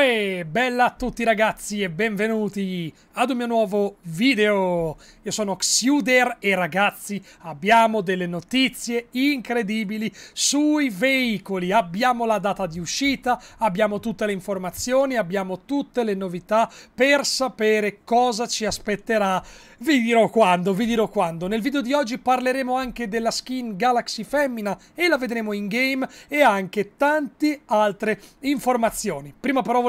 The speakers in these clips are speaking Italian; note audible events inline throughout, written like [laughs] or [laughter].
Uè, bella a tutti ragazzi e benvenuti ad un mio nuovo video! Io sono Xuder e ragazzi abbiamo delle notizie incredibili sui veicoli, abbiamo la data di uscita, abbiamo tutte le informazioni, abbiamo tutte le novità per sapere cosa ci aspetterà. Vi dirò quando, vi dirò quando. Nel video di oggi parleremo anche della skin Galaxy Femmina e la vedremo in game e anche tante altre informazioni. Prima però volevo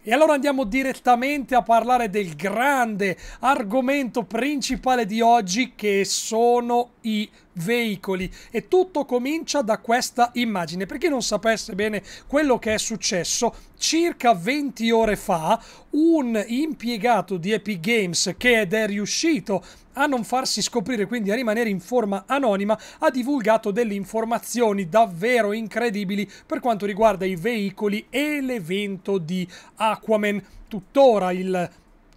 E allora andiamo direttamente a parlare del grande argomento principale di oggi che sono i veicoli e tutto comincia da questa immagine. Per chi non sapesse bene quello che è successo, circa 20 ore fa un impiegato di Epic Games che ed è riuscito a non farsi scoprire, quindi a rimanere in forma anonima, ha divulgato delle informazioni davvero incredibili per quanto riguarda i veicoli e l'evento di Aquaman. Tuttora il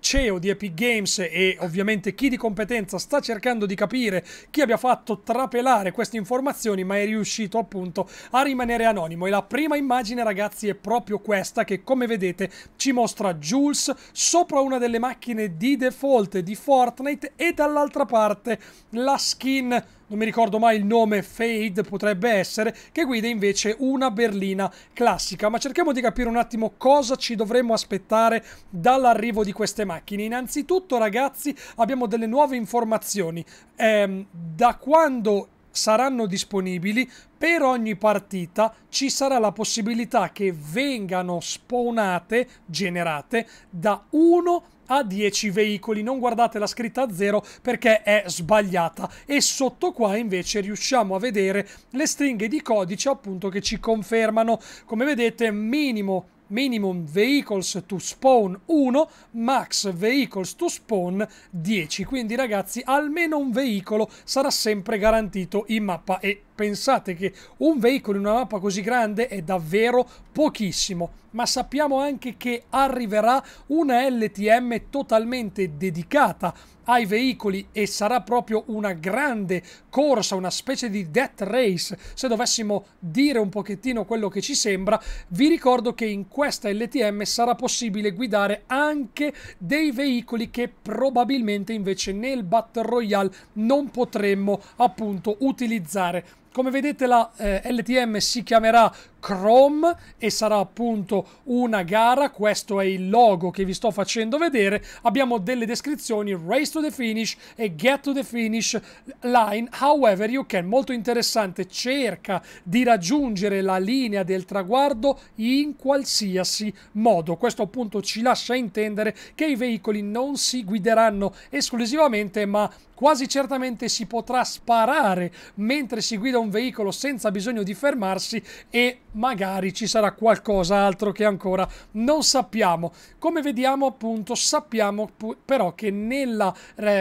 CEO di Epic Games e ovviamente chi di competenza sta cercando di capire chi abbia fatto trapelare queste informazioni, ma è riuscito appunto a rimanere anonimo. E la prima immagine, ragazzi, è proprio questa che, come vedete, ci mostra Jules sopra una delle macchine di default di Fortnite e dall'altra parte la skin non mi ricordo mai il nome, Fade potrebbe essere, che guida invece una berlina classica. Ma cerchiamo di capire un attimo cosa ci dovremmo aspettare dall'arrivo di queste macchine. Innanzitutto ragazzi abbiamo delle nuove informazioni. Eh, da quando saranno disponibili per ogni partita ci sarà la possibilità che vengano spawnate, generate da uno a 10 veicoli. Non guardate la scritta a 0 perché è sbagliata. E sotto qua invece riusciamo a vedere le stringhe di codice appunto che ci confermano. Come vedete minimo minimum vehicles to spawn 1, max vehicles to spawn 10. Quindi ragazzi almeno un veicolo sarà sempre garantito in mappa e pensate che un veicolo in una mappa così grande è davvero pochissimo, ma sappiamo anche che arriverà una LTM totalmente dedicata ai veicoli e sarà proprio una grande corsa, una specie di death race, se dovessimo dire un pochettino quello che ci sembra, vi ricordo che in questa LTM sarà possibile guidare anche dei veicoli che probabilmente invece nel Battle Royale non potremmo appunto utilizzare come vedete la eh, LTM si chiamerà Chrome e sarà appunto una gara, questo è il logo che vi sto facendo vedere, abbiamo delle descrizioni Race to the Finish e Get to the Finish Line, however you can, molto interessante, cerca di raggiungere la linea del traguardo in qualsiasi modo, questo appunto ci lascia intendere che i veicoli non si guideranno esclusivamente ma quasi certamente si potrà sparare mentre si guida un veicolo senza bisogno di fermarsi e magari ci sarà qualcos'altro che ancora non sappiamo. Come vediamo appunto, sappiamo però che nella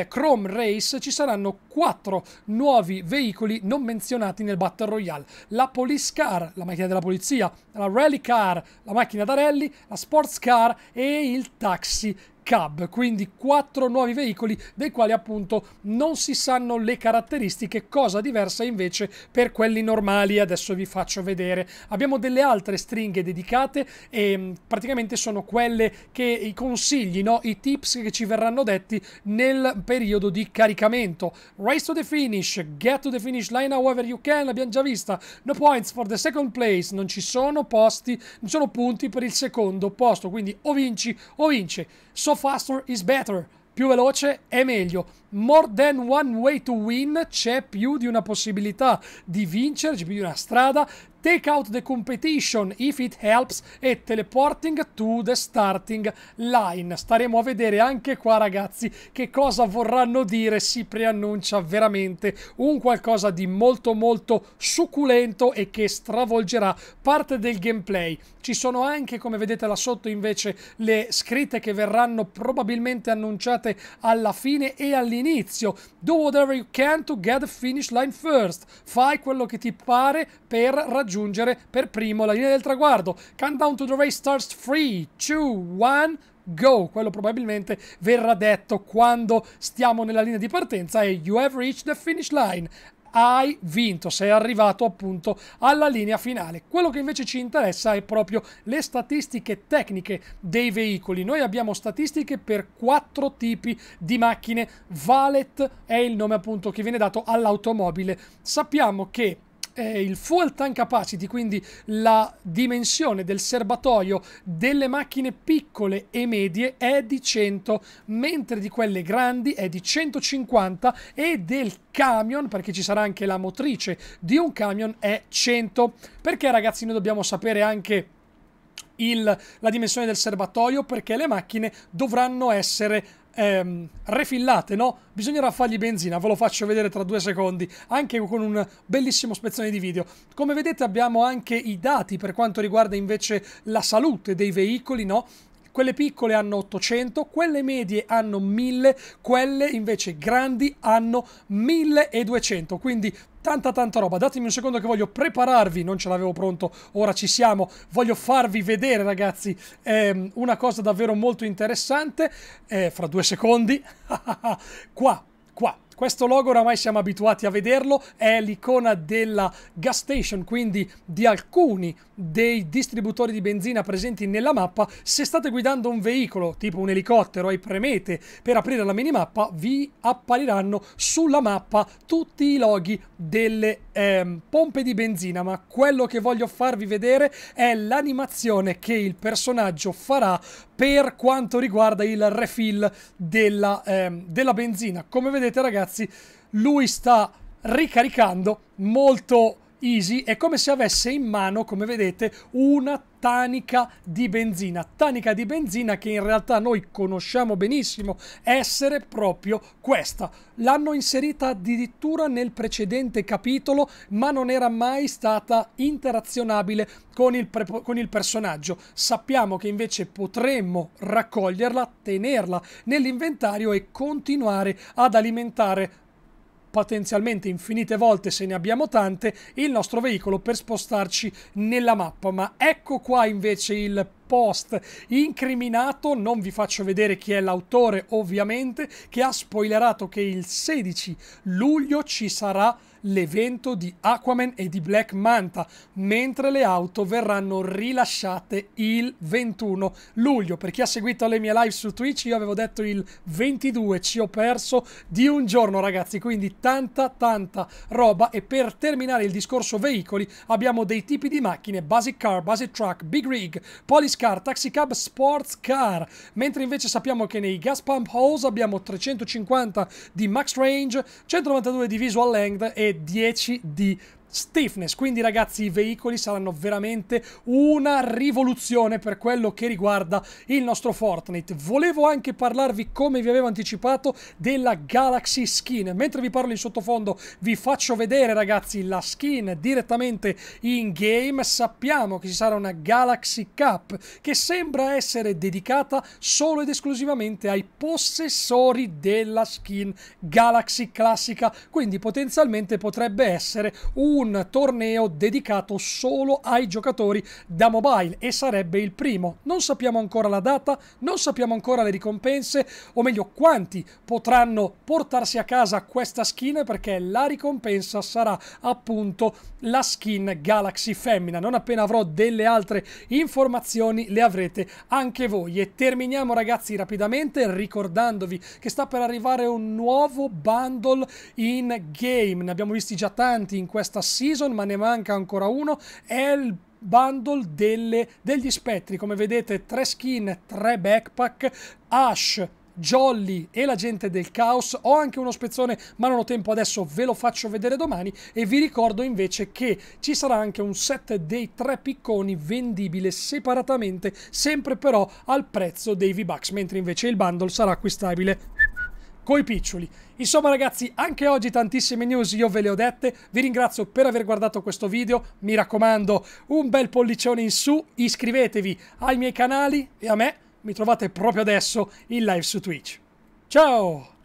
Chrome Race ci saranno quattro nuovi veicoli non menzionati nel Battle Royale. La Police Car, la macchina della polizia, la Rally Car, la macchina da rally, la Sports Car e il taxi cab, quindi quattro nuovi veicoli dei quali appunto non si sanno le caratteristiche, cosa diversa invece per quelli normali, adesso vi faccio vedere. Abbiamo delle altre stringhe dedicate e ehm, praticamente sono quelle che i consigli, no? i tips che ci verranno detti nel periodo di caricamento. Race to the finish, get to the finish line however you can, l'abbiamo già vista. No points for the second place, non ci sono posti, non ci sono punti per il secondo posto, quindi o vinci o vince. So faster is better. Più veloce è meglio. More than one way to win. C'è più di una possibilità di vincere, c'è più di una strada, Take out the competition if it helps e teleporting to the starting line. Staremo a vedere anche qua ragazzi che cosa vorranno dire. Si preannuncia veramente un qualcosa di molto molto succulento e che stravolgerà parte del gameplay. Ci sono anche come vedete là sotto invece le scritte che verranno probabilmente annunciate alla fine e all'inizio. Do whatever you can to get the finish line first. Fai quello che ti pare per raggiungere raggiungere per primo la linea del traguardo. Countdown to the race starts 3, 2, 1 go. Quello probabilmente verrà detto quando stiamo nella linea di partenza e you have reached the finish line. Hai vinto, sei arrivato appunto alla linea finale. Quello che invece ci interessa è proprio le statistiche tecniche dei veicoli. Noi abbiamo statistiche per quattro tipi di macchine. Valet è il nome appunto che viene dato all'automobile. Sappiamo che eh, il fuel tank capacity, quindi la dimensione del serbatoio delle macchine piccole e medie è di 100, mentre di quelle grandi è di 150 e del camion, perché ci sarà anche la motrice di un camion, è 100. Perché ragazzi noi dobbiamo sapere anche... Il, la dimensione del serbatoio perché le macchine dovranno essere ehm, refillate, no? Bisognerà fargli benzina, ve lo faccio vedere tra due secondi, anche con un bellissimo spezzone di video. Come vedete abbiamo anche i dati per quanto riguarda invece la salute dei veicoli, no? Quelle piccole hanno 800, quelle medie hanno 1000, quelle invece grandi hanno 1200. Quindi tanta tanta roba. Datemi un secondo che voglio prepararvi, non ce l'avevo pronto, ora ci siamo. Voglio farvi vedere ragazzi ehm, una cosa davvero molto interessante. Eh, fra due secondi, [laughs] qua, qua questo logo oramai siamo abituati a vederlo, è l'icona della gas station, quindi di alcuni dei distributori di benzina presenti nella mappa. Se state guidando un veicolo, tipo un elicottero, e premete per aprire la minimappa, vi appariranno sulla mappa tutti i loghi delle ehm, pompe di benzina, ma quello che voglio farvi vedere è l'animazione che il personaggio farà per quanto riguarda il refill della, ehm, della benzina. Come vedete ragazzi, lui sta ricaricando molto Easy è come se avesse in mano, come vedete, una tanica di benzina. Tanica di benzina che in realtà noi conosciamo benissimo essere proprio questa. L'hanno inserita addirittura nel precedente capitolo, ma non era mai stata interazionabile con il, con il personaggio. Sappiamo che invece potremmo raccoglierla, tenerla nell'inventario e continuare ad alimentare potenzialmente infinite volte se ne abbiamo tante il nostro veicolo per spostarci nella mappa ma ecco qua invece il post incriminato, non vi faccio vedere chi è l'autore ovviamente, che ha spoilerato che il 16 luglio ci sarà l'evento di Aquaman e di Black Manta, mentre le auto verranno rilasciate il 21 luglio. Per chi ha seguito le mie live su Twitch, io avevo detto il 22, ci ho perso di un giorno, ragazzi, quindi tanta tanta roba e per terminare il discorso veicoli abbiamo dei tipi di macchine, basic car, basic truck, big rig, police Car, Taxi Cab Sports Car, mentre invece sappiamo che nei Gas Pump Hose abbiamo 350 di Max Range, 192 di Visual Length e 10 di stiffness. Quindi ragazzi i veicoli saranno veramente una rivoluzione per quello che riguarda il nostro Fortnite. Volevo anche parlarvi, come vi avevo anticipato, della Galaxy Skin. Mentre vi parlo in sottofondo vi faccio vedere ragazzi la skin direttamente in game. Sappiamo che ci sarà una Galaxy Cup che sembra essere dedicata solo ed esclusivamente ai possessori della skin Galaxy classica. Quindi potenzialmente potrebbe essere un un torneo dedicato solo ai giocatori da mobile e sarebbe il primo. Non sappiamo ancora la data, non sappiamo ancora le ricompense, o meglio quanti potranno portarsi a casa questa skin perché la ricompensa sarà appunto la skin Galaxy Femmina. Non appena avrò delle altre informazioni le avrete anche voi. E terminiamo ragazzi rapidamente ricordandovi che sta per arrivare un nuovo bundle in game. Ne abbiamo visti già tanti in questa season, ma ne manca ancora uno, è il bundle delle, degli spettri. Come vedete, tre skin, tre backpack, Ash, Jolly e la gente del caos. Ho anche uno spezzone, ma non ho tempo adesso, ve lo faccio vedere domani. E vi ricordo invece che ci sarà anche un set dei tre picconi vendibile separatamente, sempre però al prezzo dei V-Bucks, mentre invece il bundle sarà acquistabile coi piccioli. Insomma ragazzi, anche oggi tantissime news io ve le ho dette, vi ringrazio per aver guardato questo video, mi raccomando un bel pollicione in su, iscrivetevi ai miei canali e a me mi trovate proprio adesso in live su Twitch. Ciao!